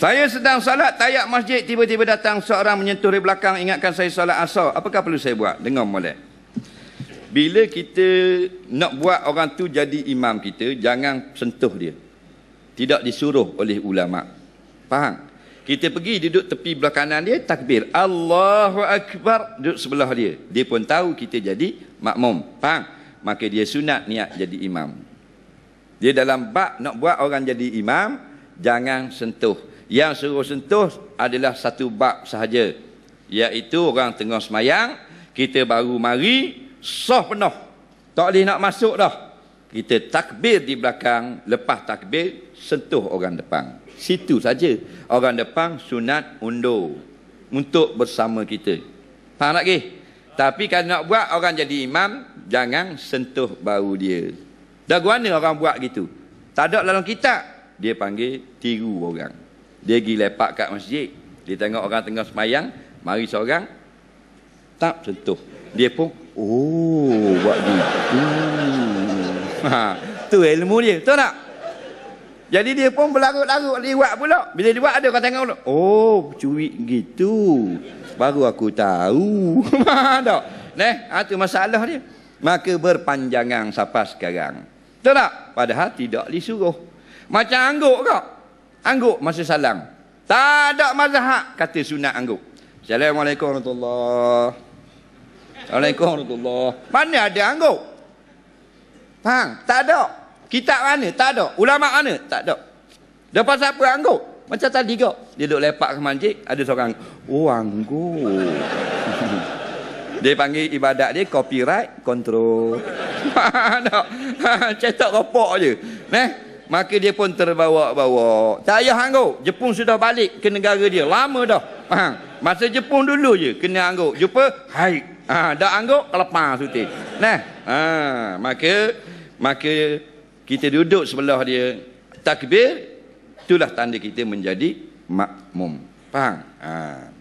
Saya sedang salat tayak masjid tiba-tiba datang seorang menyentuh dari belakang ingatkan saya salat asal. Apakah perlu saya buat? Dengar molek. Bila kita nak buat orang tu jadi imam kita, jangan sentuh dia. Tidak disuruh oleh ulama. Faham? Kita pergi duduk tepi belah kanan dia takbir. Allahu akbar duduk sebelah dia. Dia pun tahu kita jadi makmum. Faham? Maka dia sunat niat jadi imam. Dia dalam bab nak buat orang jadi imam, jangan sentuh. Yang suruh sentuh adalah satu bab sahaja. Iaitu orang tengah semayang, kita baru mari, soh penuh. Tak boleh nak masuk dah. Kita takbir di belakang, lepas takbir, sentuh orang depan. Situ saja orang depan sunat undur untuk bersama kita. Faham tak ke? Tapi kalau nak buat orang jadi imam, jangan sentuh bau dia. Dah guna orang buat gitu. Tak ada dalam kitab. Dia panggil tiru orang. Dia pergi lepak kat masjid. Dia tengok orang tengah semayang. Mari seorang. Tak sentuh. Dia pun. Oh. Buat gitu. Ha, tu ilmu dia. Tahu tak? Jadi dia pun berlarut-larut lewat pula. Bila lewat ada orang tengok pula. Oh, curi gitu. Baru aku tahu. Ha, tak? Neh, itu ha, masalah dia. Maka berpanjangan sampai sekarang. Tahu tak? Padahal tidak disuruh. Macam angguk kau angguk masa salam. Tak ada mazhab kata sunat angguk. Assalamualaikum warahmatullahi wabarakatuh. Waalaikumsalam Mana ada angguk? Faham? Tak ada. Kitab mana? Tak ada. Ulama mana? Tak ada. Depa siapa angguk? Macam tadi kau. Dia duduk lepak ke masjid, ada seorang, "Oh, angguk." dia panggil ibadat dia copyright control. Tak. Cetak kopok aje. Neh. Maka dia pun terbawa-bawa. Tak payah angguk. Jepun sudah balik ke negara dia. Lama dah. Faham? Masa Jepun dulu je kena angguk. Jumpa, hai. Ha, dah angguk, kelepas sutin. Nah. Ha, maka, maka kita duduk sebelah dia. Takbir, itulah tanda kita menjadi makmum. Faham? Faham?